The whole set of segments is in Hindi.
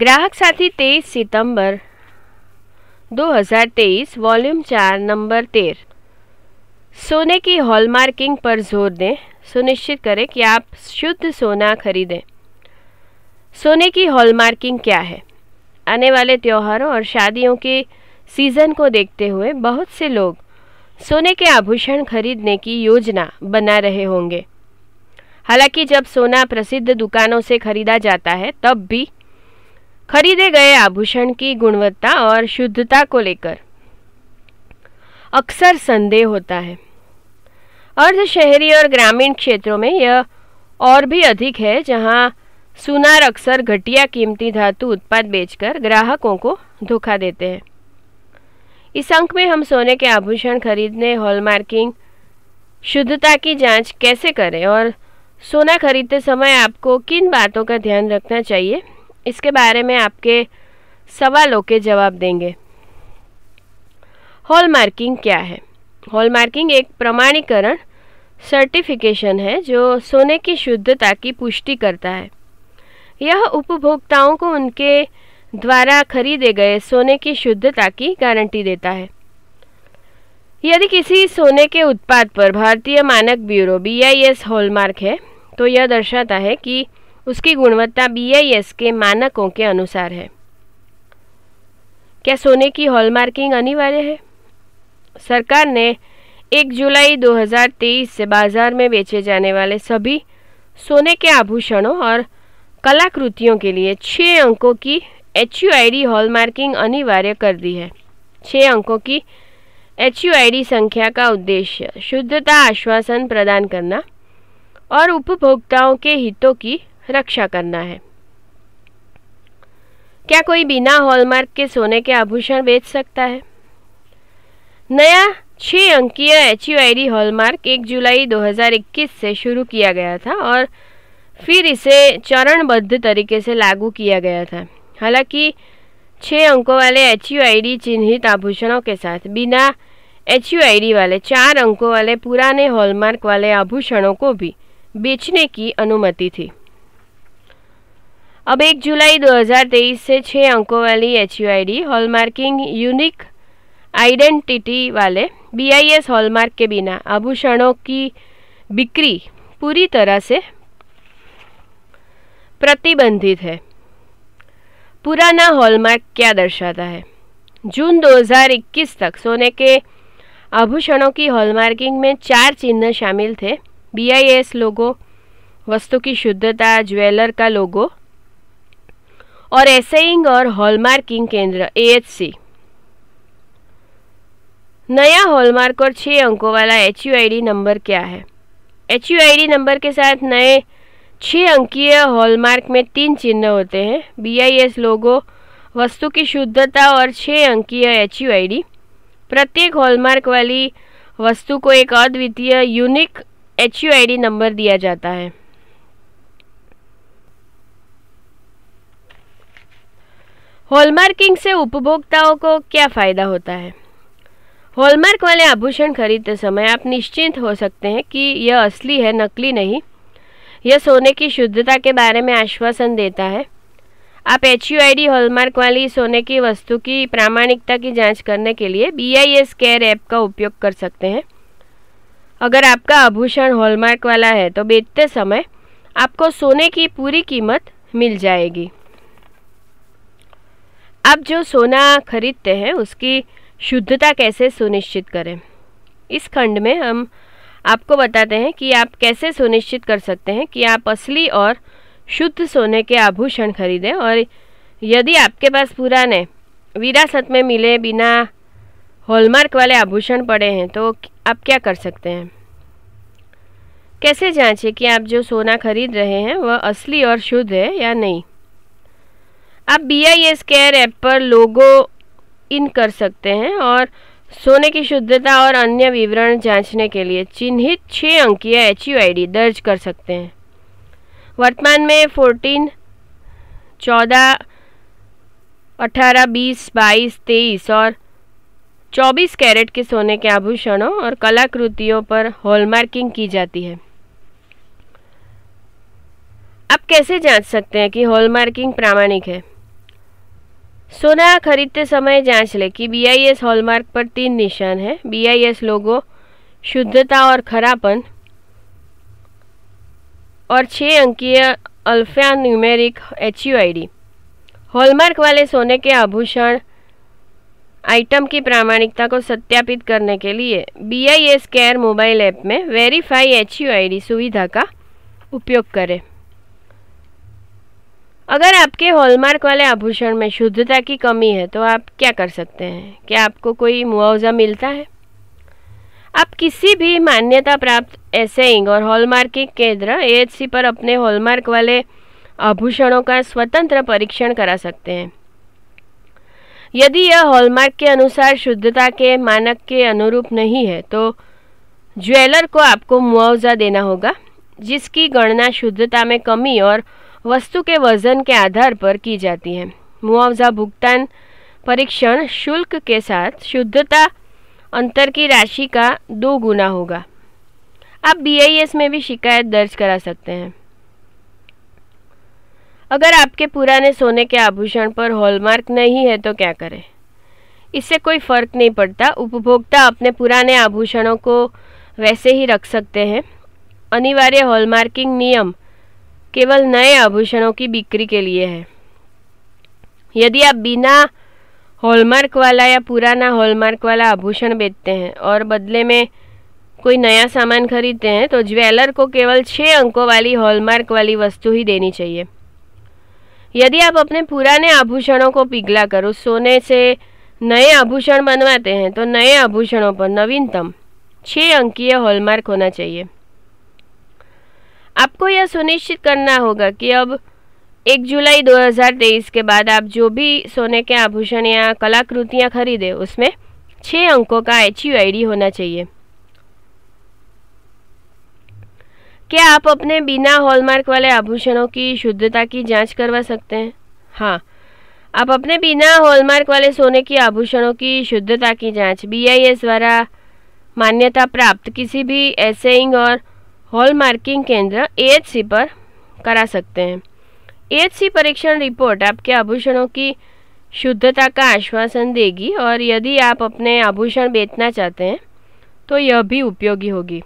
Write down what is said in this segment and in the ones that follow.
ग्राहक साथी तेईस सितंबर 2023 वॉल्यूम चार नंबर तेर सोने की हॉलमार्किंग पर जोर दें सुनिश्चित करें कि आप शुद्ध सोना खरीदें सोने की हॉलमार्किंग क्या है आने वाले त्योहारों और शादियों के सीज़न को देखते हुए बहुत से लोग सोने के आभूषण खरीदने की योजना बना रहे होंगे हालांकि जब सोना प्रसिद्ध दुकानों से खरीदा जाता है तब भी खरीदे गए आभूषण की गुणवत्ता और शुद्धता को लेकर अक्सर संदेह होता है अर्ध शहरी और ग्रामीण क्षेत्रों में यह और भी अधिक है जहां सुनार अक्सर घटिया कीमती धातु उत्पाद बेचकर ग्राहकों को धोखा देते हैं इस अंक में हम सोने के आभूषण खरीदने हॉलमार्किंग शुद्धता की जांच कैसे करें और सोना खरीदते समय आपको किन बातों का ध्यान रखना चाहिए इसके बारे में आपके सवालों के जवाब देंगे हॉल मार्किंग क्या है हॉल मार्किंग एक प्रमाणीकरण सर्टिफिकेशन है जो सोने की शुद्धता की पुष्टि करता है यह उपभोक्ताओं को उनके द्वारा खरीदे गए सोने की शुद्धता की गारंटी देता है यदि किसी सोने के उत्पाद पर भारतीय मानक bureau B I S hallmark है तो यह दर्शाता है कि उसकी गुणवत्ता एस के मानकों के अनुसार है क्या सोने की हॉलमार्किंग अनिवार्य है सरकार ने 1 जुलाई 2023 से बाजार में बेचे जाने वाले सभी सोने के आभूषणों और कलाकृतियों के लिए छः अंकों की H U I D hallmarking अनिवार्य कर दी है छः अंकों की एच यू आई डी संख्या का उद्देश्य शुद्धता आश्वासन प्रदान करना और उपभोक्ताओं के हितों की रक्षा करना है क्या कोई बिना हॉलमार्क के सोने के आभूषण बेच सकता है नया छः अंकीय H U I D hallmark एक जुलाई 2021 से शुरू किया गया था और फिर इसे चरणबद्ध तरीके से लागू किया गया था हालांकि छः अंकों वाले एच यू आई डी चिन्हित आभूषणों के साथ बिना एच यू आई डी वाले चार अंकों वाले पुराने हॉलमार्क वाले आभूषणों को भी बेचने की अनुमति थी अब एक जुलाई 2023 से छः अंकों वाली H U I D hallmarking unique identity वाले बी आई एस हॉलमार्क के बिना आभूषणों की बिक्री पूरी तरह से प्रतिबंधित है पुराना हॉलमार्क क्या दर्शाता है जून 2021 तक सोने के आभूषणों की हॉलमार्किंग में चार चिन्ह शामिल थे बी आई एस लोगो वस्तु की शुद्धता ज्वेलर का लोगो और एसेइंग और हॉलमार्किंग केंद्र एएचसी नया हॉलमार्क और छः अंकों वाला एच नंबर क्या है एच नंबर के साथ नए छः अंकीय हॉलमार्क में तीन चिन्ह होते हैं बीआईएस लोगो वस्तु की शुद्धता और छः अंकीय एच प्रत्येक हॉलमार्क वाली वस्तु को एक अद्वितीय यूनिक एच नंबर दिया जाता है हॉलमार्किंग से उपभोक्ताओं को क्या फ़ायदा होता है हॉलमार्क वाले आभूषण खरीदते समय आप निश्चिंत हो सकते हैं कि यह असली है नकली नहीं यह सोने की शुद्धता के बारे में आश्वासन देता है आप H U I D hallmark वाली सोने की वस्तु की प्रामाणिकता की जांच करने के लिए B I S care app का उपयोग कर सकते हैं अगर आपका आभूषण हॉलमार्क वाला है तो बेचते समय आपको सोने की पूरी कीमत मिल जाएगी अब जो सोना खरीदते हैं उसकी शुद्धता कैसे सुनिश्चित करें इस खंड में हम आपको बताते हैं कि आप कैसे सुनिश्चित कर सकते हैं कि आप असली और शुद्ध सोने के आभूषण खरीदें और यदि आपके पास पुराने विरासत में मिले बिना हॉलमार्क वाले आभूषण पड़े हैं तो आप क्या कर सकते हैं कैसे जांचें कि आप जो सोना खरीद रहे हैं वह असली और शुद्ध है या नहीं आप B I S care app पर लोगो इन कर सकते हैं और सोने की शुद्धता और अन्य विवरण जांचने के लिए चिन्हित छः अंकीय एच यू आई डी दर्ज कर सकते हैं वर्तमान में फोर्टीन चौदह अठारह बीस बाईस तेईस और चौबीस कैरेट के सोने के आभूषणों और कलाकृतियों पर हॉलमार्किंग की जाती है आप कैसे जांच सकते हैं कि हॉलमार्किंग प्रामाणिक है सोना खरीदते समय जांच लें कि बीआईएस हॉलमार्क पर तीन निशान हैं बीआईएस लोगो शुद्धता और खरापन और छः अंकीय alphanumeric H U I D hallmark वाले सोने के आभूषण आइटम की प्रामाणिकता को सत्यापित करने के लिए B I S care mobile app में verify H U I D सुविधा का उपयोग करें अगर आपके हॉलमार्क वाले आभूषण में शुद्धता की कमी है तो आप क्या कर सकते हैं क्या आपको कोई मुआवजा मिलता है आप किसी भी मान्यता प्राप्त एसेइंग और हॉलमार्किंग केंद्र ए पर अपने हॉलमार्क वाले आभूषणों का स्वतंत्र परीक्षण करा सकते हैं यदि यह हॉलमार्क के अनुसार शुद्धता के मानक के अनुरूप नहीं है तो ज्वेलर को आपको मुआवजा देना होगा जिसकी गणना शुद्धता में कमी और वस्तु के वजन के आधार पर की जाती है मुआवजा भुगतान परीक्षण शुल्क के साथ शुद्धता अंतर की राशि का दो गुना होगा आप बीआईएस में भी शिकायत दर्ज करा सकते हैं अगर आपके पुराने सोने के आभूषण पर हॉलमार्क नहीं है तो क्या करें इससे कोई फर्क नहीं पड़ता उपभोक्ता अपने पुराने आभूषणों को वैसे ही रख सकते हैं अनिवार्य हॉलमार्किंग नियम केवल नए आभूषणों की बिक्री के लिए है यदि आप बिना हॉलमार्क वाला या पुराना हॉलमार्क वाला आभूषण बेचते हैं और बदले में कोई नया सामान खरीदते हैं तो ज्वेलर को केवल छः अंकों वाली हॉलमार्क वाली वस्तु ही देनी चाहिए यदि आप अपने पुराने आभूषणों को पिघला कर उस सोने से नए आभूषण बनवाते हैं तो नए आभूषणों पर नवीनतम छः अंकीय हॉलमार्क होना चाहिए आपको यह सुनिश्चित करना होगा कि अब एक जुलाई 2023 के बाद आप जो भी सोने के आभूषण या कलाकृतियाँ खरीदें उसमें छः अंकों का एच यू आई डी होना चाहिए क्या आप अपने बिना हॉलमार्क वाले आभूषणों की शुद्धता की जांच करवा सकते हैं हाँ आप अपने बिना हॉलमार्क वाले सोने की आभूषणों की शुद्धता की जांच बीआईएस द्वारा मान्यता प्राप्त किसी भी एसेइंग और हॉल मार्किंग केंद्र एएचसी पर करा सकते हैं एएचसी परीक्षण रिपोर्ट आपके आभूषणों की शुद्धता का आश्वासन देगी और यदि आप अपने आभूषण बेचना चाहते हैं तो यह भी उपयोगी होगी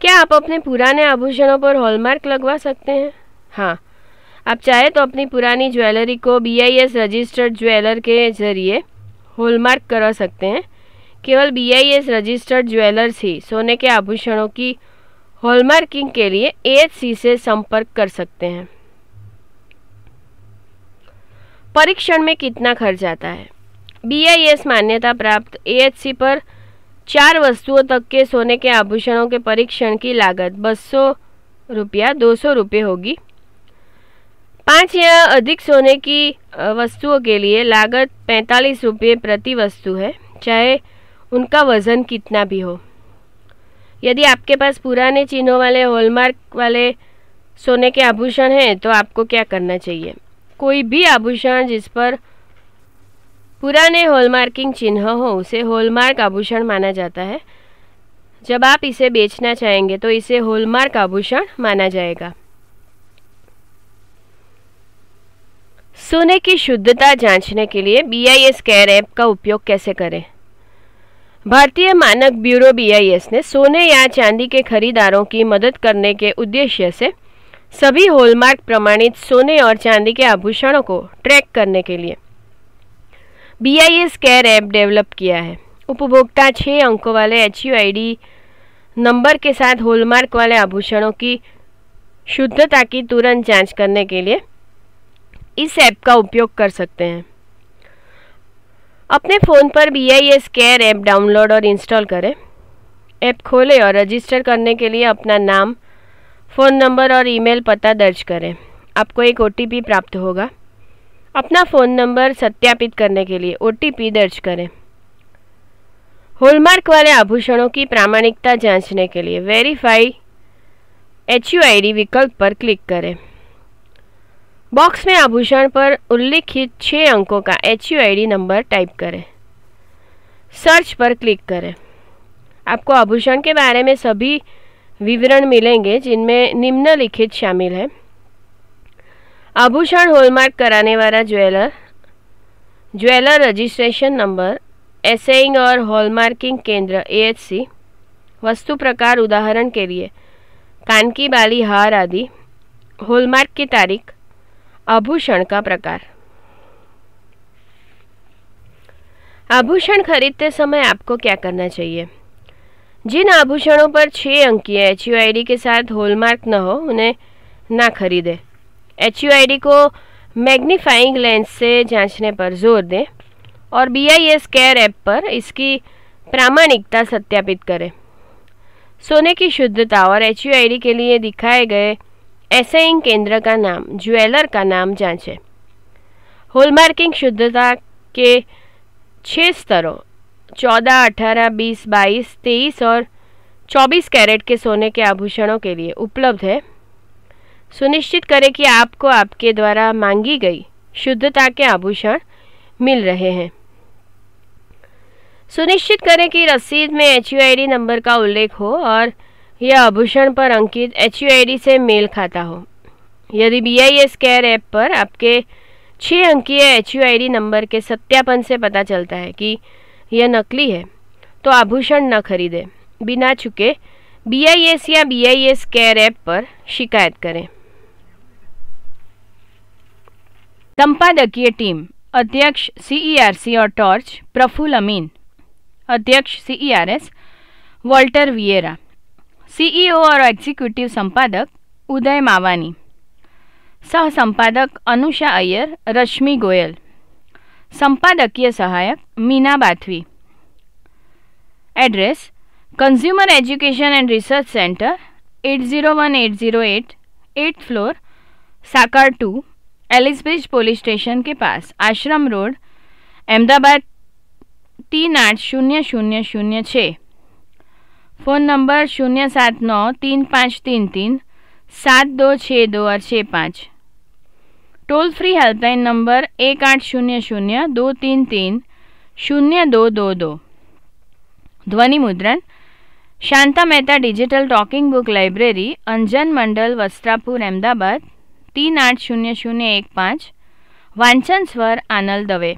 क्या आप अपने पुराने आभूषणों पर हॉलमार्क लगवा सकते हैं हाँ आप चाहे तो अपनी पुरानी ज्वेलरी को बीआईएस रजिस्टर्ड ज्वेलर के जरिए हॉलमार्क करवा सकते हैं केवल बीआईएस रजिस्टर्ड ज्वेलर्स ही सोने के आभूषणों की हॉलमार्किंग के लिए सी से संपर्क कर सकते हैं परीक्षण में कितना खर्च आता है बीआईएस मान्यता प्राप्त एएचसी पर चार वस्तुओं तक के सोने के आभूषणों के परीक्षण की लागत बसो रुपया दो सौ रुपये होगी पाँच या अधिक सोने की वस्तुओं के लिए लागत पैंतालीस रुपये प्रति वस्तु है चाहे उनका वज़न कितना भी हो यदि आपके पास पुराने चिन्हों वाले हॉलमार्क वाले सोने के आभूषण हैं तो आपको क्या करना चाहिए कोई भी आभूषण जिस पर पुराने हॉलमार्किंग चिन्ह हो उसे हॉलमार्क आभूषण माना जाता है जब आप इसे बेचना चाहेंगे तो इसे हॉलमार्क आभूषण माना जाएगा सोने की शुद्धता जांचने के लिए B I S care app का उपयोग कैसे करें भारतीय मानक ब्यूरो बीआईएस ने सोने या चांदी के खरीदारों की मदद करने के उद्देश्य से सभी होलमार्क प्रमाणित सोने और चांदी के आभूषणों को ट्रैक करने के लिए बीआईएस केयर ऐप डेवलप किया है उपभोक्ता छः अंकों वाले एच नंबर के साथ होलमार्क वाले आभूषणों की शुद्धता की तुरंत जांच करने के लिए इस ऐप का उपयोग कर सकते हैं अपने फ़ोन पर B I S care app download और इंस्टॉल करें ऐप खोलें और रजिस्टर करने के लिए अपना नाम फ़ोन नंबर और ईमेल पता दर्ज करें आपको एक ओ प्राप्त होगा अपना फ़ोन नंबर सत्यापित करने के लिए ओ दर्ज करें होलमार्क वाले आभूषणों की प्रामाणिकता जांचने के लिए वेरीफाई एच विकल्प पर क्लिक करें बॉक्स में आभूषण पर उल्लिखित छः अंकों का एच यू नंबर टाइप करें सर्च पर क्लिक करें आपको आभूषण के बारे में सभी विवरण मिलेंगे जिनमें निम्नलिखित शामिल है आभूषण होलमार्क कराने वाला jeweller jeweller registration number assaying और हॉलमार्किंग केंद्र एएचसी वस्तु प्रकार उदाहरण के लिए कान की बाली हार आदि होलमार्क की तारीख आभूषण का प्रकार आभूषण खरीदते समय आपको क्या करना चाहिए जिन आभूषणों पर छः अंकीय एच यू आई डी के साथ होलमार्क न हो उन्हें ना खरीदें एच यू को मैग्नीफाइंग लेंस से जांचने पर जोर दें और B I S care app पर इसकी प्रामाणिकता सत्यापित करें सोने की शुद्धता और एच के लिए दिखाए गए एसेइंग केंद्र का नाम ज्वेलर का नाम जांचें होलमार्किंग शुद्धता के छः स्तरों चौदह अठारह बीस बाईस तेईस और चौबीस कैरेट के सोने के आभूषणों के लिए उपलब्ध है सुनिश्चित करें कि आपको आपके द्वारा मांगी गई शुद्धता के आभूषण मिल रहे हैं सुनिश्चित करें कि रसीद में एच नंबर का उल्लेख हो और या आभूषण पर अंकित एच यू से मेल खाता हो यदि B I S care app पर आपके छः अंकीय एच यू नंबर के सत्यापन से पता चलता है कि यह नकली है तो आभूषण न खरीदें बिना चुके बी आई एस या B I S care app पर शिकायत करें संपादकीय टीम अध्यक्ष सीईआरसी e और टॉर्च प्रफुल अमीन अध्यक्ष CERS e Walter Vieira CEO e और एग्जीक्यूटिव संपादक उदय मावानी सह संपादक अनुषा अय्यर रश्मि गोयल संपादकीय सहायक Meena Bathvi address consumer education and research centre 801808 eighth floor Sakar two Ellisbridge police station के पास आश्रम रोड अहमदाबाद तीन आठ शून्य शून्य शून्य छः फ़ोन नंबर शून्य सात नौ तीन पाँच तीन तीन सात दो छः दो और छः पाँच टोल फ्री हेल्पलाइन नंबर एक आठ शून्य शून्य दो तीन तीन शून्य दो दो दो ध्वनि मुद्रण Shanta Mehta digital talking book library Anjan Mandal Vastrapur Ahmedabad तीन आठ शून्य शून्य एक पाँच वांचन स्वर आनल दवे